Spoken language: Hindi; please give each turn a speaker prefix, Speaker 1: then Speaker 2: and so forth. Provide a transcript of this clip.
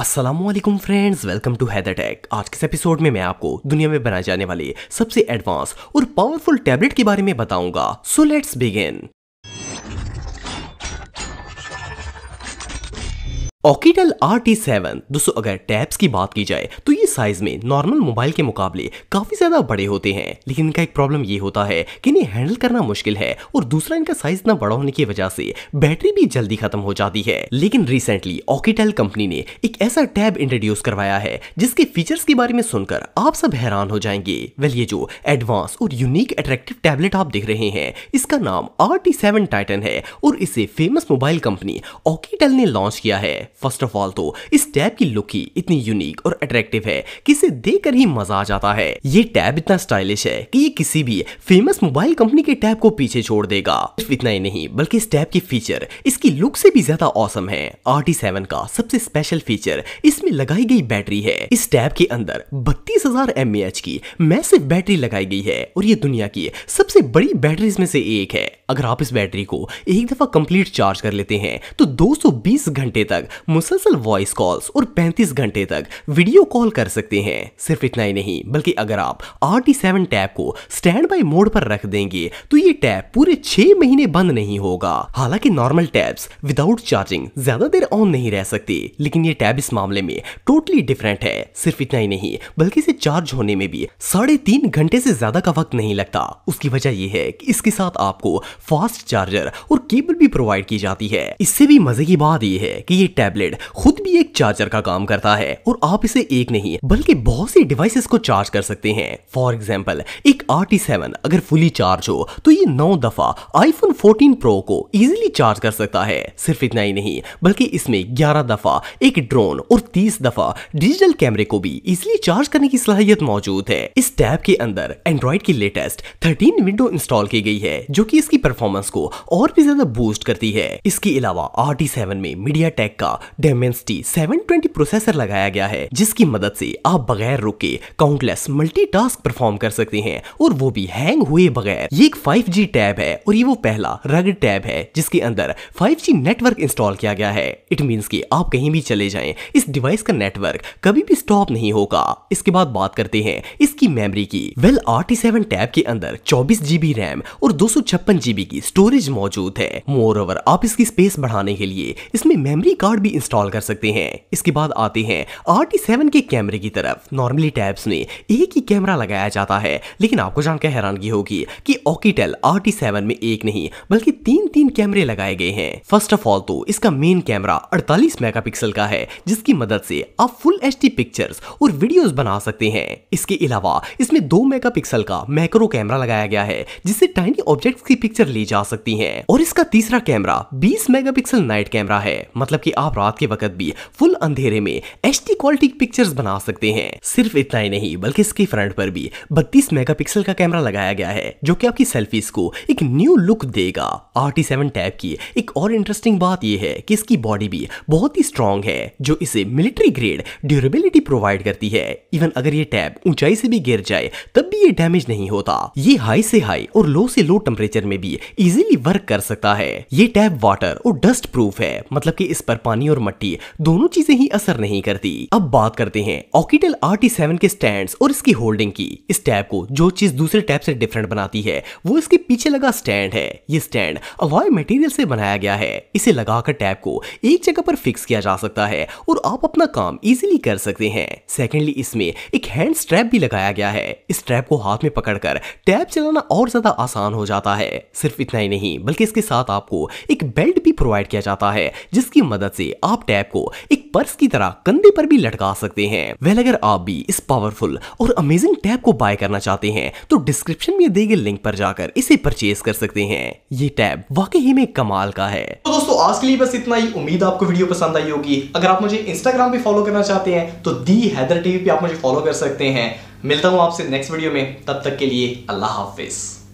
Speaker 1: Aslam friends welcome to Haider Tech आज के इस एपिसोड में मैं आपको दुनिया में बनाए जाने वाले सबसे एडवांस और पावरफुल टैबलेट के बारे में बताऊंगा so let's begin Oukitel R T seven दोस्तों अगर टैब्स की बात की जाए तो ये साइज में नॉर्मल मोबाइल के मुकाबले काफी ज्यादा बड़े होते हैं लेकिन इनका एक प्रॉब्लम ये होता है कि इन्हें हैंडल करना मुश्किल है और दूसरा इनका साइज इतना बड़ा होने की वजह से बैटरी भी जल्दी खत्म हो जाती है लेकिन रिसेंटली ऑकीटेल कंपनी ने एक ऐसा टैब इंट्रोड्यूस करवाया है जिसके फीचर्स के बारे में सुनकर आप सब हैरान हो जाएंगे वेल ये जो एडवांस और यूनिक अट्रैक्टिव टैबलेट आप देख रहे हैं इसका नाम आर टी सेवन टाइटन है और इसे फेमस मोबाइल कंपनी ऑकीटेल ने लॉन्च किया है फर्स्ट ऑफ ऑल तो इस टैब की लुक ही इतनी यूनिक और अट्रैक्टिव है कि इसे देखकर ही मजा आ जाता है ये टैब इतना स्टाइलिश है कि ये किसी भी फेमस मोबाइल कंपनी के टैब को पीछे छोड़ देगा सिर्फ इतना ही नहीं बल्कि इस टैब के फीचर इसकी लुक से भी ज्यादा औसम है आर का सबसे स्पेशल फीचर इसमें लगाई गई बैटरी है इस टैब के अंदर बत्तीस हजार की मैसिव बैटरी लगाई गई है और ये दुनिया की सबसे बड़ी बैटरी में से एक है अगर आप इस बैटरी को एक दफा कंप्लीट चार्ज कर लेते हैं तो 220 घंटे तक मुसलसल वॉइस कॉल्स और 35 घंटे तक वीडियो कॉल कर सकते हैं सिर्फ इतना ही नहीं बल्कि अगर आप आर टी सेवन टैब को स्टैंड बाई मोड पर रख देंगे तो ये टैब पूरे छह महीने बंद नहीं होगा हालांकि नॉर्मल टैब्स विदाउट चार्जिंग ज्यादा देर ऑन नहीं रह सकती लेकिन ये टैब इस मामले में टोटली डिफरेंट है सिर्फ इतना ही नहीं बल्कि इसे चार्ज होने में भी साढ़े तीन घंटे से ज्यादा का वक्त नहीं लगता उसकी वजह यह है कि इसके साथ आपको फास्ट चार्जर और केबल भी प्रोवाइड की जाती है इससे भी मजे की बात यह है कि ये टैब टैबलेट खुद भी एक चार्जर का काम करता है और आप इसे एक नहीं बल्कि बहुत सी डिवाइसेस को चार्ज कर सकते हैं फॉर एग्जाम्पल एक आर अगर फुली चार्ज हो तो ये नौ दफा आईफोन 14 प्रो को इजिली चार्ज कर सकता है सिर्फ इतना ही नहीं बल्कि इसमें ग्यारह दफा एक ड्रोन और तीस दफा डिजिटल कैमरे को भी इजिली चार्ज करने की सलाहियत मौजूद है इस टैब के अंदर एंड्रॉइड की लेटेस्ट थर्टीन विंडो इंस्टॉल की गई है जो की इसकी परफॉर्मेंस को और भी ज्यादा बूस्ट करती है इसके अलावा आर में मीडिया टेक का डेमेंसिटी 720 प्रोसेसर लगाया गया है जिसकी मदद से आप बगैर रुके काउंटलेस मल्टीटास्क परफॉर्म कर सकते हैं और वो भी हैंग हुए बगैर ये एक 5G टैब है और ये वो पहला रग टैब है जिसके अंदर 5G नेटवर्क इंस्टॉल किया गया है इट मीन की आप कहीं भी चले जाए इस डिवाइस का नेटवर्क कभी भी स्टॉप नहीं होगा इसके बाद बात करते हैं इसकी मेमोरी की वेल आर सेवन टैब के अंदर चौबीस रैम और दो की स्टोरेज मौजूद है मोर ओवर आप इसकी स्पेस बढ़ाने के लिए इसमें मेमोरी कार्ड भी इंस्टॉल कर सकते हैं इसके बाद आते हैं आर टी सेवन के कैमरे की तरफ नॉर्मली टैब्स में एक ही कैमरा लगाया जाता है लेकिन आपको जानकर हैरानगी होगी कि ऑकीटेल आर टी सेवन में एक नहीं बल्कि तीन तीन कैमरे लगाए गए हैं फर्स्ट ऑफ ऑल तो इसका मेन कैमरा अड़तालीस मेगा का है जिसकी मदद से आप फुल एच डी पिक्चर्स और वीडियोस बना सकते हैं इसके अलावा इसमें दो मेगा का मैक्रो कैमरा लगाया गया है जिससे टाइनी ऑब्जेक्ट की पिक्चर ली जा सकती है और इसका तीसरा कैमरा बीस मेगा नाइट कैमरा है मतलब की आप रात के वक्त भी फुल फुल अंधेरे में एच डी क्वालिटी पिक्चर्स बना सकते हैं सिर्फ इतना ही नहीं बल्कि इसके फ्रंट पर भी 32 मेगापिक्सल का कैमरा लगाया गया है जो कि आपकी सेल्फीज को एक न्यू लुक देगा आर टी सेवन टैब की एक और इंटरेस्टिंग बात यह है कि इसकी बॉडी भी बहुत ही स्ट्रांग है जो इसे मिलिट्री ग्रेड ड्यूरेबिलिटी प्रोवाइड करती है इवन अगर ये टैब ऊंचाई से भी गिर जाए तब भी ये डैमेज नहीं होता ये हाई से हाई और लो से लो टेम्परेचर में भी इजिली वर्क कर सकता है ये टैब वाटर और डस्ट प्रूफ है मतलब की इस पर पानी और मट्टी दोनों दोनों चीजें ही असर नहीं करती अब बात करते हैं ऑकिटल आर सेवन के स्टैंड और इसकी होल्डिंग की इस टैब को जो चीज दूसरे टैब से डिफरेंट बनाती है वो इसके पीछे लगा स्टैंड है ये स्टैंड अवॉय मटेरियल से बनाया गया है इसे लगाकर टैब को एक जगह पर फिक्स किया जा सकता है और आप अपना काम इजिली कर सकते हैं सेकेंडली इसमें एक हैंड स्ट्रैप भी लगाया गया है इस ट्रैप को हाथ में पकड़कर टैब चलाना और ज्यादा आसान हो जाता है सिर्फ इतना ही नहीं बल्कि इसके साथ आपको एक बेल्ट भी प्रोवाइड किया जाता है जिसकी मदद से आप टैब को एक पर्स की तरह कंधे पर भी लटका सकते हैं वेल अगर आप भी इस पावरफुल और अमेजिंग टैब को बाय करना चाहते हैं तो डिस्क्रिप्शन में दिए गए लिंक पर जाकर इसे परचेज कर सकते हैं ये टैब वाकई ही में कमाल का है तो दोस्तों आज के लिए बस इतना ही उम्मीद आपको वीडियो पसंद आई होगी अगर आप मुझे इंस्टाग्राम पे फॉलो करना चाहते हैं तो दी हैदर टीवी पे आप मुझे फॉलो कर सकते हैं मिलता हूं आपसे नेक्स्ट वीडियो में तब तक के लिए अल्लाह हाफिज़